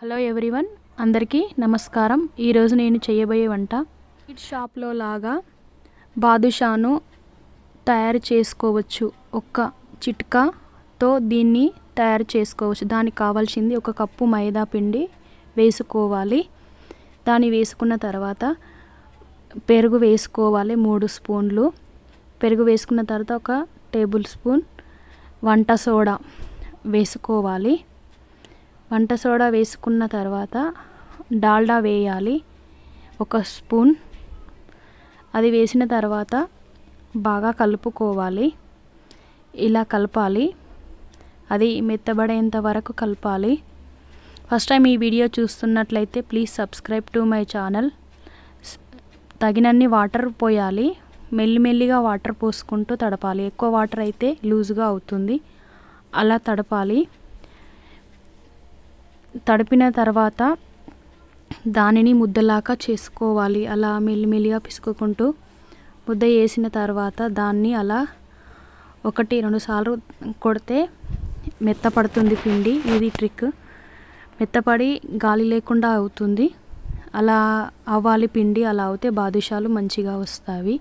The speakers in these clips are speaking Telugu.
హలో ఎవ్రీవన్ అందరికీ నమస్కారం ఈరోజు నేను చేయబోయే వంట స్వీట్ షాప్లో లాగా బాదుషాను తయారు చేసుకోవచ్చు ఒక్క చిట్కాతో దీన్ని తయారు చేసుకోవచ్చు దానికి కావాల్సింది ఒక కప్పు మైదా పిండి వేసుకోవాలి దాన్ని వేసుకున్న తర్వాత పెరుగు వేసుకోవాలి మూడు స్పూన్లు పెరుగు వేసుకున్న తర్వాత ఒక టేబుల్ స్పూన్ వంట సోడా వేసుకోవాలి వంట సోడా వేసుకున్న తర్వాత డాల్డా వేయాలి ఒక స్పూన్ అది వేసిన తర్వాత బాగా కలుపుకోవాలి ఇలా కలపాలి అది మెత్తబడేంత వరకు కలపాలి ఫస్ట్ టైం ఈ వీడియో చూస్తున్నట్లయితే please subscribe to my channel తగినన్ని వాటర్ పోయాలి మెల్లిమెల్లిగా వాటర్ పోసుకుంటూ తడపాలి ఎక్కువ వాటర్ అయితే లూజ్గా అవుతుంది అలా తడపాలి తడిపిన తర్వాత దానిని ముద్దలాగా చేసుకోవాలి అలా మెల్లిమెల్లిగా పిసుకుంటూ ముద్ద వేసిన తర్వాత దాన్ని అలా ఒకటి రెండు సార్లు కొడితే మెత్తపడుతుంది పిండి ఇది ట్రిక్ మెత్తపడి గాలి లేకుండా అవుతుంది అలా అవ్వాలి పిండి అలా అవుతే బాదుషాలు మంచిగా వస్తాయి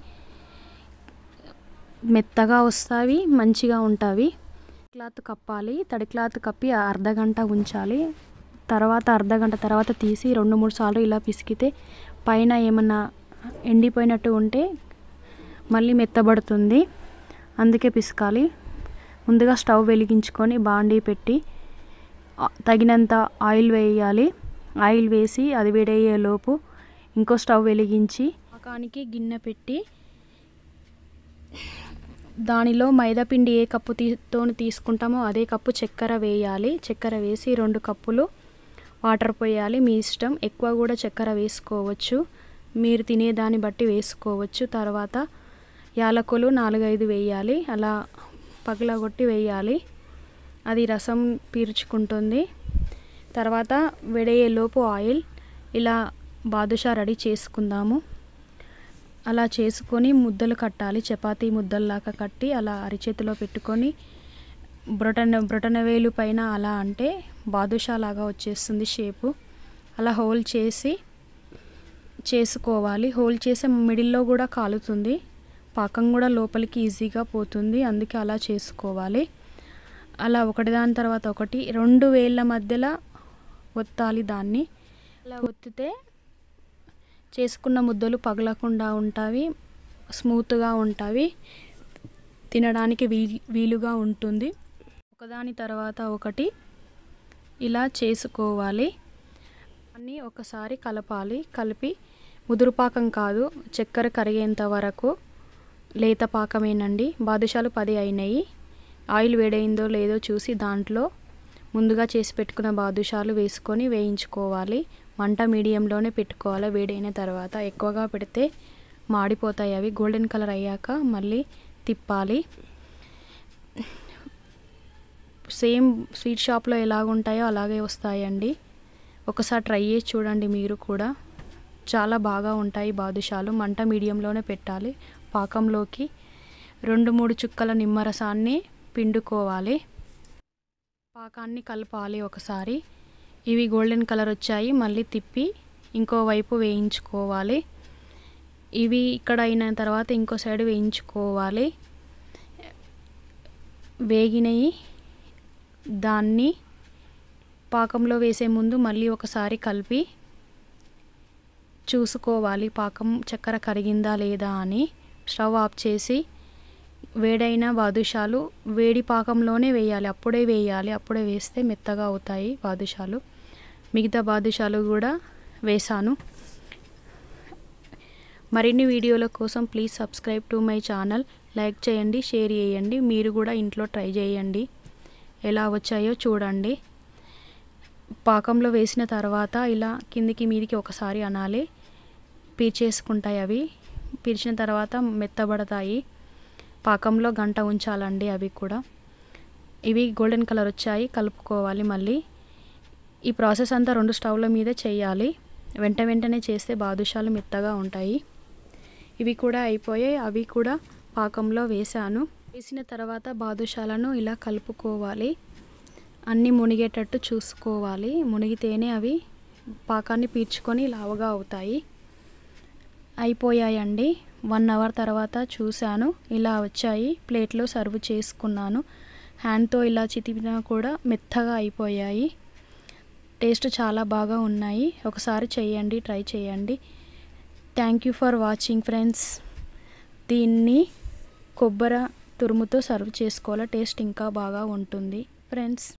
మెత్తగా వస్తాయి మంచిగా ఉంటాయి క్లాత్ కప్పాలి తడి క్లాత్ కప్పి అర్ధగంట ఉంచాలి తర్వాత అర్ధ గంట తర్వాత తీసి రెండు మూడు సార్లు ఇలా పిసికితే పైన ఏమన్నా ఎండిపోయినట్టు ఉంటే మళ్ళీ మెత్తబడుతుంది అందుకే పిసకాలి ముందుగా స్టవ్ వెలిగించుకొని బాండీ పెట్టి తగినంత ఆయిల్ వేయాలి ఆయిల్ వేసి అది వేడయ్యేలోపు ఇంకో స్టవ్ వెలిగించి పాకానికి గిన్నె పెట్టి దానిలో మైదాపిండి ఏ కప్పు తీతో తీసుకుంటామో అదే కప్పు చక్కెర వేయాలి చక్కెర వేసి రెండు కప్పులు వాటర్ పోయాలి మీ ఇష్టం ఎక్కువ కూడా చక్కెర వేసుకోవచ్చు మీరు తినేదాన్ని బట్టి వేసుకోవచ్చు తర్వాత యాలకులు నాలుగైదు వేయాలి అలా పగలగొట్టి వేయాలి అది రసం పీల్చుకుంటుంది తర్వాత లోపు ఆయిల్ ఇలా బాదుషా రెడీ చేసుకుందాము అలా చేసుకొని ముద్దలు కట్టాలి చపాతీ ముద్దల్లాగా కట్టి అలా అరిచేతిలో పెట్టుకొని బ్రొటన బ్రొటనవేలు పైన అలా అంటే బాదుషా లాగా వచ్చేస్తుంది షేపు అలా హోల్ చేసి చేసుకోవాలి హోల్ చేసే మిడిల్లో కూడా కాలుతుంది పాకం కూడా లోపలికి ఈజీగా పోతుంది అందుకే అలా చేసుకోవాలి అలా ఒకటి దాని తర్వాత ఒకటి రెండు వేళ్ళ మధ్యలో ఒత్తాలి దాన్ని అలా ఒత్తితే చేసుకున్న ముద్దలు పగలకుండా ఉంటాయి స్మూత్గా ఉంటాయి తినడానికి వీలుగా ఉంటుంది ఒకదాని తర్వాత ఒకటి ఇలా చేసుకోవాలి అన్నీ ఒకసారి కలపాలి కలిపి ముదురుపాకం కాదు చక్కెర కరిగేంత వరకు లేత పాకమేనండి బాదుషాలు పది అయినాయి ఆయిల్ వేడైందో లేదో చూసి దాంట్లో ముందుగా చేసి పెట్టుకున్న బాదుషాలు వేసుకొని వేయించుకోవాలి వంట మీడియంలోనే పెట్టుకోవాలి వేడైన తర్వాత ఎక్కువగా పెడితే మాడిపోతాయి అవి గోల్డెన్ కలర్ అయ్యాక మళ్ళీ తిప్పాలి సేమ్ స్వీట్ షాప్లో ఎలాగుంటాయో అలాగే వస్తాయండి ఒకసారి ట్రై చేసి చూడండి మీరు కూడా చాలా బాగా ఉంటాయి బాదుషాలు మంట మీడియంలోనే పెట్టాలి పాకంలోకి రెండు మూడు చుక్కల నిమ్మరసాన్ని పిండుకోవాలి పాకాన్ని కలపాలి ఒకసారి ఇవి గోల్డెన్ కలర్ వచ్చాయి మళ్ళీ తిప్పి ఇంకోవైపు వేయించుకోవాలి ఇవి ఇక్కడ అయిన తర్వాత ఇంకో సైడ్ వేయించుకోవాలి వేగినవి దాన్ని పాకంలో వేసే ముందు మళ్ళీ ఒకసారి కలిపి చూసుకోవాలి పాకం చక్కెర కరిగిందా లేదా అని స్టవ్ ఆఫ్ చేసి వేడైన బాదుషాలు వేడి పాకంలోనే వేయాలి అప్పుడే వేయాలి అప్పుడే వేస్తే మెత్తగా అవుతాయి బాదుషాలు మిగతా బాదుషాలు కూడా వేశాను మరిన్ని వీడియోల కోసం please subscribe to my channel like చేయండి షేర్ చేయండి మీరు కూడా ఇంట్లో ట్రై చేయండి ఎలా వచ్చాయో చూడండి పాకంలో వేసిన తర్వాత ఇలా కిందికి మీదికి ఒకసారి అనాలి పీర్చేసుకుంటాయి అవి పీర్చిన తర్వాత మెత్తబడతాయి పాకంలో గంట ఉంచాలండి అవి కూడా ఇవి గోల్డెన్ కలర్ వచ్చాయి కలుపుకోవాలి మళ్ళీ ఈ ప్రాసెస్ అంతా రెండు స్టవ్ల మీద చేయాలి వెంట వెంటనే చేస్తే బాదుషాలు మెత్తగా ఉంటాయి ఇవి కూడా అయిపోయాయి అవి కూడా పాకంలో వేశాను వేసిన తర్వాత బాదుషాలను ఇలా కలుపుకోవాలి అన్నీ మునిగేటట్టు చూసుకోవాలి మునిగితేనే అవి పాకాన్ని పీల్చుకొని లావగా అవుతాయి అయిపోయాయండి వన్ అవర్ తర్వాత చూశాను ఇలా వచ్చాయి ప్లేట్లో సర్వ్ చేసుకున్నాను హ్యాండ్తో ఇలా చితిపినా కూడా మెత్తగా అయిపోయాయి టేస్ట్ చాలా బాగా ఉన్నాయి ఒకసారి చేయండి ట్రై చేయండి thank you for watching friends దీన్ని కొబ్బరి తురుముతో సర్వ్ చేసుకోవాలి టేస్ట్ ఇంకా బాగా ఉంటుంది ఫ్రెండ్స్